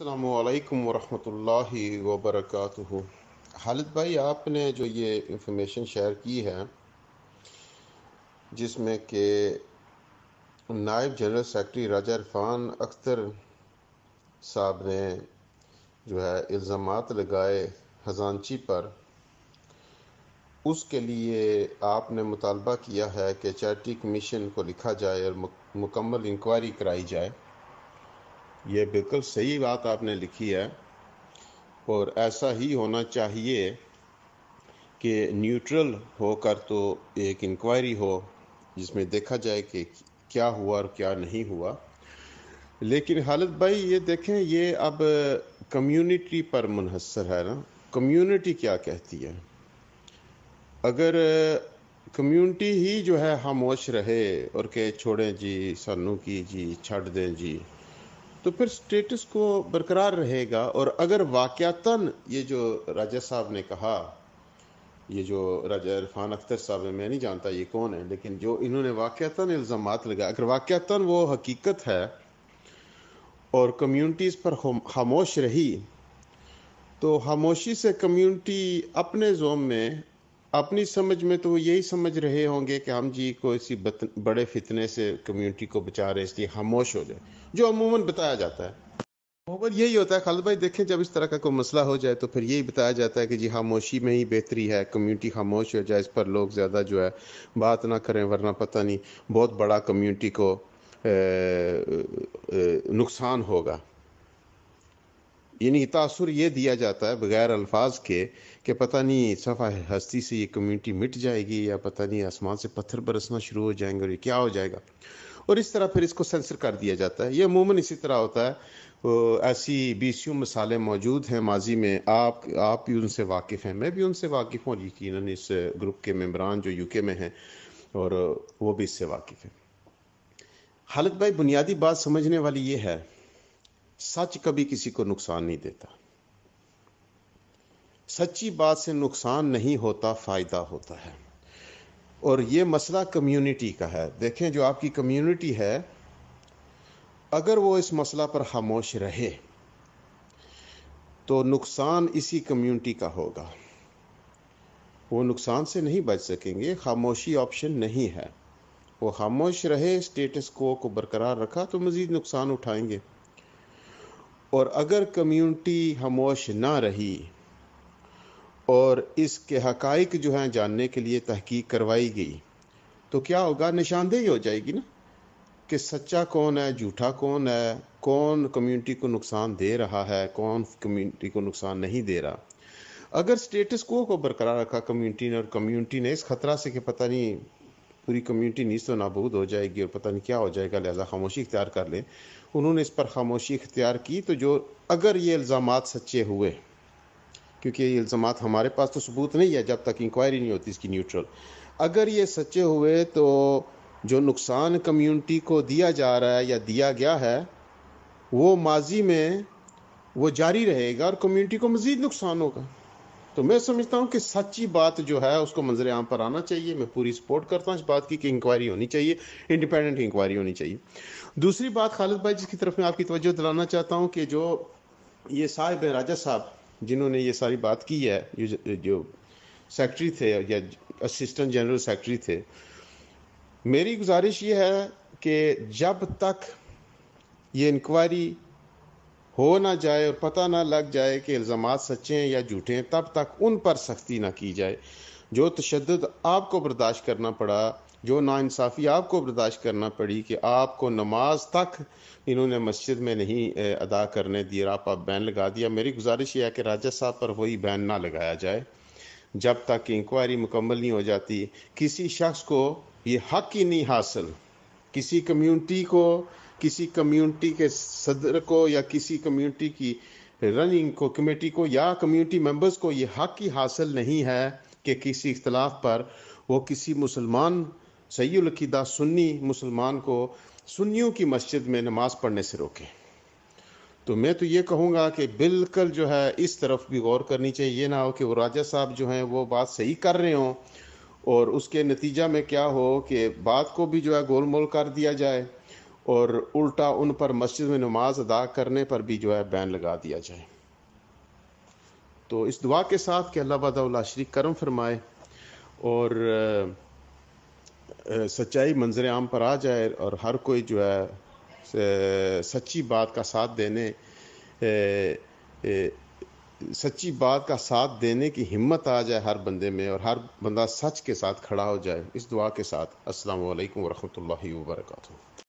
अल्लाम वरहमतुल्लाहि वबरकातुहु हालिद भाई आपने जो ये इंफॉर्मेशन शेयर की है जिसमें कि नायब जनरल सेक्रेटरी राजा इरफान अख्तर साहब ने जो है इल्ज़ाम लगाए हजानची पर उसके लिए आपने मुतालबा किया है कि चैरिटी कमीशन को लिखा जाए और मुकम्मल इंक्वायरी कराई जाए ये बिल्कुल सही बात आपने लिखी है और ऐसा ही होना चाहिए कि न्यूट्रल होकर तो एक इंक्वायरी हो जिसमें देखा जाए कि क्या हुआ और क्या नहीं हुआ लेकिन हालत भाई ये देखें ये अब कम्युनिटी पर मुनहसर है ना कम्युनिटी क्या कहती है अगर कम्युनिटी ही जो है खामोश रहे और के छोड़ें जी सानू की जी छड़ दें जी तो फिर स्टेटस को बरकरार रहेगा और अगर वाक़ातन ये जो राजा साहब ने कहा ये जो राजा इरफान अख्तर साहब है मैं नहीं जानता ये कौन है लेकिन जो इन्होंने वाक़ता इल्ज़ाम लगाए अगर वाक़ता वो हकीकत है और कम्युनिटीज़ पर खामोश रही तो खामोशी से कम्युनिटी अपने जोम में अपनी समझ में तो वो यही समझ रहे होंगे कि हम जी को इसी बड़े फितने से कम्युनिटी को बचा रहे इसलिए खामोश हो जाए जो अमूमन बताया जाता है अमूमन यही होता है खालिद भाई देखें जब इस तरह का कोई मसला हो जाए तो फिर यही बताया जाता है कि जी खामोशी में ही बेहतरी है कम्युनिटी खामोश हो जाए इस पर लोग ज़्यादा जो है बात ना करें वरना पता नहीं बहुत बड़ा कम्युनिटी को ए, ए, नुकसान होगा यानी तासुर ये दिया जाता है बगैर अल्फाज के कि पता नहीं सफ़ा हस्ती से ये कम्यूनिटी मिट जाएगी या पता नहीं आसमान से पत्थर बरसना शुरू हो जाएंगे और ये क्या हो जाएगा और इस तरह फिर इसको सेंसर कर दिया जाता है ये अमूमन इसी तरह होता है ऐसी बी सी मिसालें मौजूद हैं माजी में आप आप भी उनसे वाकिफ़ हैं मैं भी उनसे वाकिफ़ हूँ यकीन इस ग्रुप के मम्बरान जो यूके में हैं और वो भी इससे वाकिफ़ हैं हालत भाई बुनियादी बात समझने वाली ये है सच कभी किसी को नुकसान नहीं देता सच्ची बात से नुकसान नहीं होता फायदा होता है और ये मसला कम्युनिटी का है देखें जो आपकी कम्युनिटी है अगर वो इस मसला पर खामोश रहे तो नुकसान इसी कम्युनिटी का होगा वो नुकसान से नहीं बच सकेंगे खामोशी ऑप्शन नहीं है वो खामोश रहे स्टेटस को को बरकरार रखा तो मज़ीद नुकसान उठाएंगे और अगर कम्युनिटी हमोश ना रही और इसके हकाइक जो हैं जानने के लिए तहकीक करवाई गई तो क्या होगा निशानदेही हो जाएगी ना कि सच्चा कौन है झूठा कौन है कौन कम्युनिटी को नुकसान दे रहा है कौन कम्युनिटी को नुकसान नहीं दे रहा अगर स्टेटस को को बरकरार रखा कम्युनिटी ने और कम्युनिटी ने इस खतरा से कि पता नहीं पूरी कम्युनिटी नीच तो नाबूद हो जाएगी और पता नहीं क्या हो जाएगा लिहाजा खामोशी इख्तियार कर लें उन्होंने इस पर खामोशी इख्तियार की तो जो अगर ये इल्ज़ाम सच्चे हुए क्योंकि ये इल्ज़ाम हमारे पास तो सबूत नहीं है जब तक इंक्वायरी नहीं होती इसकी न्यूट्रल अगर ये सच्चे हुए तो जो नुकसान कम्युनिटी को दिया जा रहा है या दिया गया है वो माजी में वो जारी रहेगा और कम्युनिटी को मज़ीद नुकसान होगा तो मैं समझता हूँ कि सच्ची बात जो है उसको मंजर आम पर आना चाहिए मैं पूरी सपोर्ट करता हूँ इस बात की कि इंक्वायरी होनी चाहिए इंडिपेंडेंट इंक्वायरी होनी चाहिए दूसरी बात खालिद भाई जिसकी तरफ मैं आपकी तवज्जो दिलाना चाहता हूँ कि जो ये साहिब हैं राजा साहब जिन्होंने ये सारी बात की है जो, जो सेक्रेटरी थे या असिस्टेंट जनरल सेक्रेटरी थे मेरी गुजारिश ये है कि जब तक ये इंक्वायरी हो ना जाए और पता ना लग जाए कि इल्ज़ाम सच्चे हैं या झूठे हैं तब तक उन पर सख्ती ना की जाए जो तशद आपको बर्दाश्त करना पड़ा जो नाानसाफ़ी आपको बर्दाश्त करना पड़ी कि आपको नमाज तक इन्होंने मस्जिद में नहीं अदा करने दिया आप बैन लगा दिया मेरी गुजारिश यह है कि राजा साहब पर वही बैन ना लगाया जाए जब तक इंक्वायरी मुकम्मल नहीं हो जाती किसी शख्स को ये हक ही नहीं हासिल किसी कम्यूनिटी को किसी कम्युनिटी के सदर को या किसी कम्युनिटी की रनिंग को कमेटी को या कम्युनिटी मेंबर्स को ये हक ही हासिल नहीं है कि किसी इख्तलाफ पर वो किसी मुसलमान सैदा सुन्नी मुसलमान को सुन्नियों की मस्जिद में नमाज़ पढ़ने से रोके तो मैं तो ये कहूँगा कि बिल्कुल जो है इस तरफ भी गौर करनी चाहिए ये ना हो कि वो राजा साहब जो हैं वो बात सही कर रहे हों और उसके नतीजा में क्या हो कि बात को भी जो है गोलमोल कर दिया जाए और उल्टा उन पर मस्जिद में नमाज अदा करने पर भी जो है बैन लगा दिया जाए तो इस दुआ के साथ कि अल्लाह बदला शरीक करम फरमाए और सच्चाई मंजर आम पर आ जाए और हर कोई जो है सच्ची बात का साथ देने सच्ची बात का साथ देने की हिम्मत आ जाए हर बंदे में और हर बंदा सच के साथ खड़ा हो जाए इस दुआ के साथ असल वालेकुम वर्का